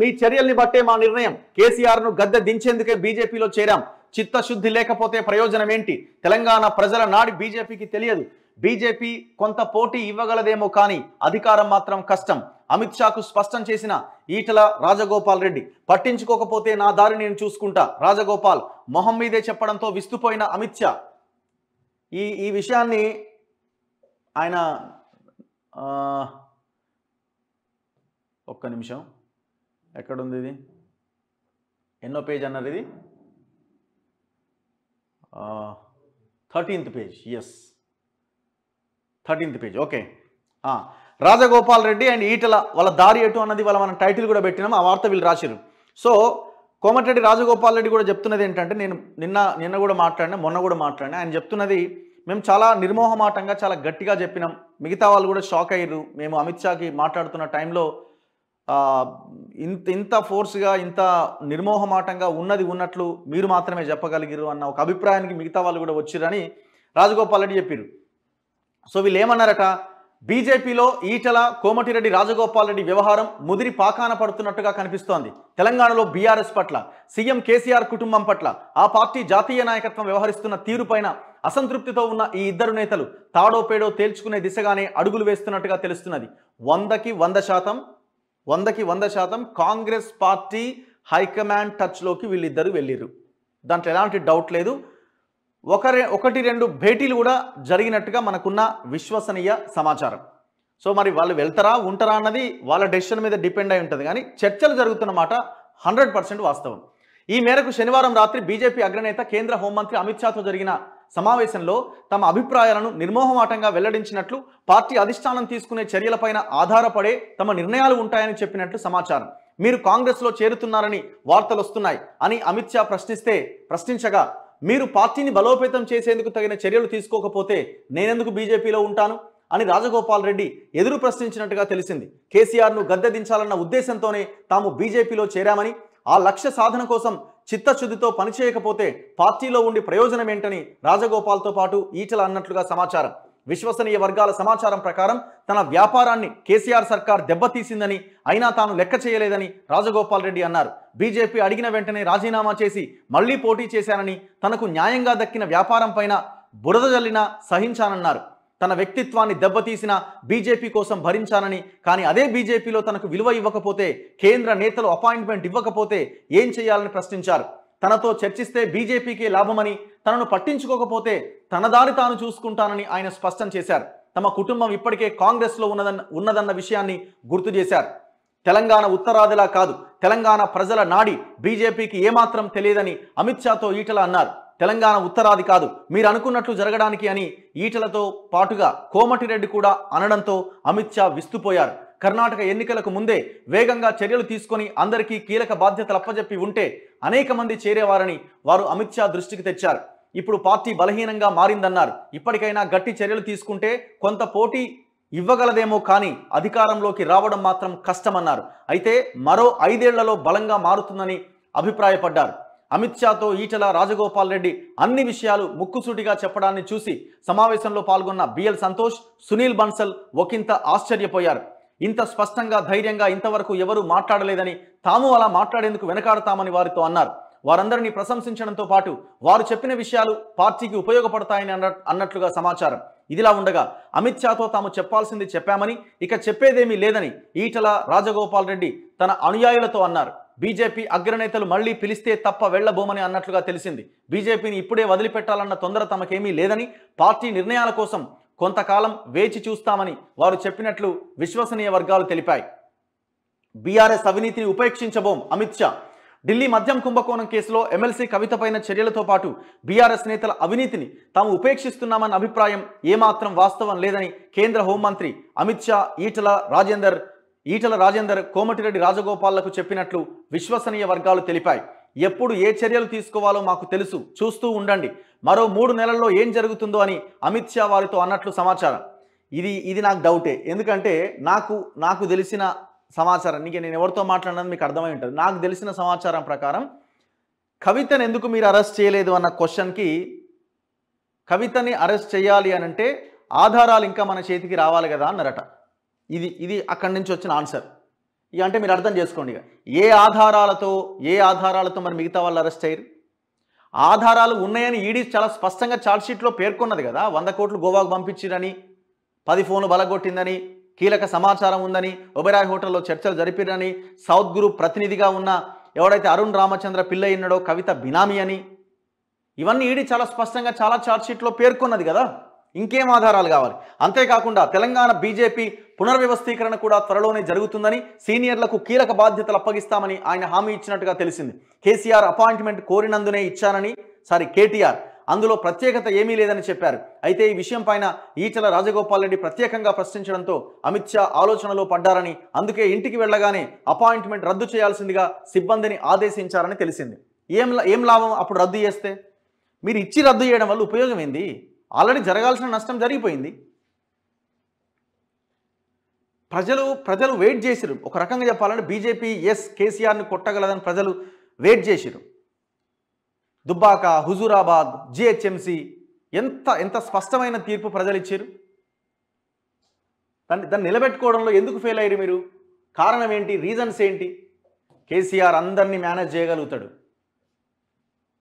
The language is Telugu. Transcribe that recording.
మీ చర్యల్ని బట్టే మా నిర్ణయం కేసీఆర్ను గద్దె దించేందుకే బీజేపీలో చేరాం చిత్తశుద్ధి లేకపోతే ప్రయోజనం ఏంటి తెలంగాణ ప్రజల నాడి బీజేపీకి తెలియదు బీజేపీ కొంత పోటీ ఇవ్వగలదేమో కానీ అధికారం మాత్రం కష్టం అమిత్ షాకు స్పష్టం చేసిన ఈటల రాజగోపాల్ రెడ్డి పట్టించుకోకపోతే నా దారి నేను చూసుకుంటా రాజగోపాల్ మొహం మీదే చెప్పడంతో విస్తుపోయిన అమిత్ షా ఈ ఈ విషయాన్ని ఆయన ఒక్క నిమిషం ఎక్కడుంది ఇది ఎన్నో పేజ్ అన్నారు ఇది thirteenth page yes thirteenth page okay Rajagopal Reddy and Etela వాళ్ళ దారి ఎటు అన్నది వాళ్ళ మనం టైటిల్ కూడా పెట్టినాం ఆ వార్త వీళ్ళు రాశారు సో కోమటిరెడ్డి రాజగోపాల్ రెడ్డి కూడా చెప్తున్నది ఏంటంటే నేను నిన్న నిన్న కూడా మాట్లాడినా మొన్న కూడా మాట్లాడినా ఆయన చెప్తున్నది మేము చాలా నిర్మోహమాటంగా చాలా గట్టిగా చెప్పినాం మిగతా వాళ్ళు కూడా షాక్ అయ్యారు మేము అమిత్ షాకి మాట్లాడుతున్న టైంలో ఇంత ఇంత ఫోర్స్గా ఇంత నిర్మోహమాటంగా ఉన్నది ఉన్నట్లు మీరు మాత్రమే చెప్పగలిగారు అన్న ఒక అభిప్రాయానికి మిగతా వాళ్ళు కూడా వచ్చిరని రాజగోపాల్ రెడ్డి చెప్పారు సో వీళ్ళు ఏమన్నారట బీజేపీలో ఈటల కోమటిరెడ్డి రాజగోపాల్ రెడ్డి వ్యవహారం ముదిరి పాకాన పడుతున్నట్టుగా కనిపిస్తోంది తెలంగాణలో బీఆర్ఎస్ పట్ల సీఎం కేసీఆర్ కుటుంబం పట్ల ఆ పార్టీ జాతీయ నాయకత్వం వ్యవహరిస్తున్న తీరుపైన అసంతృప్తితో ఉన్న ఈ ఇద్దరు నేతలు తాడో పేడో తేల్చుకునే దిశగానే అడుగులు వేస్తున్నట్టుగా తెలుస్తున్నది వందకి వంద శాతం వందకి వంద శాతం కాంగ్రెస్ పార్టీ హైకమాండ్ టచ్లోకి వీళ్ళిద్దరు వెళ్ళిరు దాంట్లో ఎలాంటి డౌట్ లేదు ఒకరే ఒకటి రెండు భేటీలు కూడా జరిగినట్టుగా మనకున్న విశ్వసనీయ సమాచారం సో మరి వాళ్ళు వెళ్తారా ఉంటారా అన్నది వాళ్ళ డెసిషన్ మీద డిపెండ్ అయి ఉంటుంది కానీ చర్చలు జరుగుతున్నమాట హండ్రెడ్ పర్సెంట్ వాస్తవం ఈ మేరకు శనివారం రాత్రి బీజేపీ అగ్రనేత కేంద్ర హోంమంత్రి అమిత్ షాతో జరిగిన సమావేశంలో తమ అభిప్రాయాలను నిర్మోహమాటంగా వెల్లడించినట్లు పార్టీ అధిష్టానం తీసుకునే చర్యలపైన ఆధారపడే తమ నిర్ణయాలు ఉంటాయని చెప్పినట్లు సమాచారం మీరు కాంగ్రెస్లో చేరుతున్నారని వార్తలు వస్తున్నాయి అని అమిత్ షా ప్రశ్నిస్తే ప్రశ్నించగా మీరు పార్టీని బలోపేతం చేసేందుకు తగిన చర్యలు తీసుకోకపోతే నేనెందుకు బీజేపీలో ఉంటాను అని రాజగోపాల్ రెడ్డి ఎదురు ప్రశ్నించినట్టుగా తెలిసింది కేసీఆర్ను గద్దె దించాలన్న ఉద్దేశంతోనే తాము బీజేపీలో చేరామని ఆ లక్ష్య సాధన కోసం చిత్తశుద్ధితో పనిచేయకపోతే పార్టీలో ఉండి ప్రయోజనం ఏంటని రాజగోపాల్తో పాటు ఈటల అన్నట్లుగా సమాచారం విశ్వసనీయ వర్గాల సమాచారం ప్రకారం తన వ్యాపారాన్ని కేసీఆర్ సర్కార్ దెబ్బతీసిందని అయినా తాను లెక్క చేయలేదని రాజగోపాల్ రెడ్డి అన్నారు బీజేపీ అడిగిన వెంటనే రాజీనామా చేసి మళ్లీ పోటీ చేశానని తనకు న్యాయంగా దక్కిన వ్యాపారం పైన బురద జల్లినా సహించానన్నారు తన వ్యక్తిత్వాన్ని దెబ్బతీసిన బీజేపీ కోసం భరించానని కానీ అదే బీజేపీలో తనకు విలువ ఇవ్వకపోతే కేంద్ర నేతలు అపాయింట్మెంట్ ఇవ్వకపోతే ఏం చేయాలని ప్రశ్నించారు తనతో చర్చిస్తే బీజేపీకే లాభమని తనను పట్టించుకోకపోతే తన దారి తాను చూసుకుంటానని ఆయన స్పష్టం చేశారు తమ కుటుంబం ఇప్పటికే కాంగ్రెస్లో ఉన్నదన్న ఉన్నదన్న విషయాన్ని గుర్తు చేశారు తెలంగాణ ఉత్తరాదిలా కాదు తెలంగాణ ప్రజల నాడి బీజేపీకి ఏమాత్రం తెలియదని అమిత్ షాతో ఈటల అన్నారు తెలంగాణ ఉత్తరాది కాదు మీరు అనుకున్నట్లు జరగడానికి అని ఈటలతో పాటుగా కోమటిరెడ్డి కూడా అనడంతో అమిత్ షా విస్తుపోయారు కర్ణాటక ఎన్నికలకు ముందే వేగంగా చర్యలు తీసుకొని అందరికీ కీలక బాధ్యతలు అప్పజెప్పి ఉంటే అనేక మంది చేరేవారని వారు అమిత్ షా దృష్టికి తెచ్చారు ఇప్పుడు పార్టీ బలహీనంగా మారిందన్నారు ఇప్పటికైనా గట్టి చర్యలు తీసుకుంటే కొంత పోటీ ఇవ్వగలదేమో కానీ అధికారంలోకి రావడం మాత్రం కష్టమన్నారు అయితే మరో ఐదేళ్లలో బలంగా మారుతుందని అభిప్రాయపడ్డారు అమిత్ షాతో ఈటల రాజగోపాల్ రెడ్డి అన్ని విషయాలు ముక్కుసూటిగా చెప్పడాన్ని చూసి సమావేశంలో పాల్గొన్న బిఎల్ సంతోష్ సునీల్ బన్సల్ ఒకంత ఆశ్చర్యపోయారు ఇంత స్పష్టంగా ధైర్యంగా ఇంతవరకు ఎవరూ మాట్లాడలేదని తాము అలా మాట్లాడేందుకు వెనకాడతామని వారితో అన్నారు వారందరినీ ప్రశంసించడంతో పాటు వారు చెప్పిన విషయాలు పార్టీకి ఉపయోగపడతాయని అన్నట్లుగా సమాచారం ఇదిలా ఉండగా అమిత్ షాతో తాము చెప్పాల్సింది చెప్పామని ఇక చెప్పేదేమీ లేదని ఈటల రాజగోపాల్ రెడ్డి తన అనుయాయులతో అన్నారు బీజేపీ అగ్రనేతలు మళ్లీ పిలిస్తే తప్ప వెళ్లబోమని అన్నట్లుగా తెలిసింది బీజేపీని ఇప్పుడే వదిలిపెట్టాలన్న తొందర తమకేమీ లేదని పార్టీ నిర్ణయాల కోసం కొంతకాలం వేచి చూస్తామని వారు చెప్పినట్లు విశ్వసనీయ వర్గాలు తెలిపాయి బీఆర్ఎస్ అవినీతిని ఉపేక్షించబోం అమిత్ షా ఢిల్లీ మద్యం కుంభకోణం కేసులో ఎమ్మెల్సీ కవితపైన చర్యలతో పాటు బీఆర్ఎస్ నేతల అవినీతిని తాము ఉపేక్షిస్తున్నామన్న అభిప్రాయం ఏమాత్రం వాస్తవం లేదని కేంద్ర హోంమంత్రి అమిత్ షా ఈటల రాజేందర్ ఈటల రాజేందర్ కోమటిరెడ్డి రాజగోపాల్లకు చెప్పినట్లు విశ్వసనీయ వర్గాలు తెలిపాయి ఎప్పుడు ఏ చర్యలు తీసుకోవాలో మాకు తెలుసు చూస్తూ ఉండండి మరో మూడు నెలల్లో ఏం జరుగుతుందో అని అమిత్ షా వారితో అన్నట్లు సమాచారం ఇది ఇది నాకు డౌటే ఎందుకంటే నాకు నాకు తెలిసిన సమాచారం నీకు నేను ఎవరితో మాట్లాడినది మీకు అర్థమై ఉంటుంది నాకు తెలిసిన సమాచారం ప్రకారం కవితను ఎందుకు మీరు అరెస్ట్ చేయలేదు అన్న క్వశ్చన్కి కవితని అరెస్ట్ చేయాలి అనంటే ఆధారాలు ఇంకా మన చేతికి రావాలి కదా అన్నారట ఇది ఇది అక్కడి నుంచి వచ్చిన ఆన్సర్ ఇక అంటే మీరు అర్థం చేసుకోండి ఇక ఏ ఆధారాలతో ఏ ఆధారాలతో మరి మిగతా వాళ్ళు అరెస్ట్ అయ్యారు ఆధారాలు ఉన్నాయని ఈడీ చాలా స్పష్టంగా ఛార్జ్షీట్లో పేర్కొన్నది కదా వంద కోట్లు గోవాకు పంపించిరని పది ఫోన్లు బలగొట్టిందని కీలక సమాచారం ఉందని ఒబెరాయ్ హోటల్లో చర్చలు జరిపిరని సౌత్ గ్రూప్ ప్రతినిధిగా ఉన్న ఎవడైతే అరుణ్ రామచంద్ర పిల్లయ్య ఉన్నాడో కవిత బినామీ అని ఇవన్నీ ఈడీ చాలా స్పష్టంగా చాలా ఛార్జ్షీట్లో పేర్కొన్నది కదా ఇంకేం ఆధారాలు కావాలి అంతేకాకుండా తెలంగాణ బీజేపీ పునర్వ్యవస్థీకరణ కూడా త్వరలోనే జరుగుతుందని సీనియర్లకు కీలక బాధ్యతలు అప్పగిస్తామని ఆయన హామీ ఇచ్చినట్టుగా తెలిసింది కేసీఆర్ అపాయింట్మెంట్ కోరినందునే ఇచ్చానని సారీ కేటీఆర్ అందులో ప్రత్యేకత ఏమీ లేదని చెప్పారు అయితే ఈ విషయం పైన ఈచల రాజగోపాల్ రెడ్డి ప్రత్యేకంగా ప్రశ్నించడంతో అమిత్ షా ఆలోచనలో పడ్డారని అందుకే ఇంటికి వెళ్ళగానే అపాయింట్మెంట్ రద్దు చేయాల్సిందిగా సిబ్బందిని ఆదేశించారని తెలిసింది ఏం ఏం లాభం అప్పుడు రద్దు చేస్తే మీరు ఇచ్చి రద్దు చేయడం వల్ల ఉపయోగం ఏంది ఆల్రెడీ జరగాల్సిన నష్టం జరిగిపోయింది ప్రజలు ప్రజలు వెయిట్ చేసిరు ఒక రకంగా చెప్పాలంటే బీజేపీ ఎస్ కేసీఆర్ని కొట్టగలదని ప్రజలు వెయిట్ చేసిరు దుబ్బాక హుజూరాబాద్ జిహెచ్ఎంసి ఎంత ఎంత స్పష్టమైన తీర్పు ప్రజలు ఇచ్చారు దాన్ని దాన్ని నిలబెట్టుకోవడంలో ఎందుకు ఫెయిల్ అయ్యారు మీరు కారణం ఏంటి రీజన్స్ ఏంటి కేసీఆర్ అందరినీ మేనేజ్ చేయగలుగుతాడు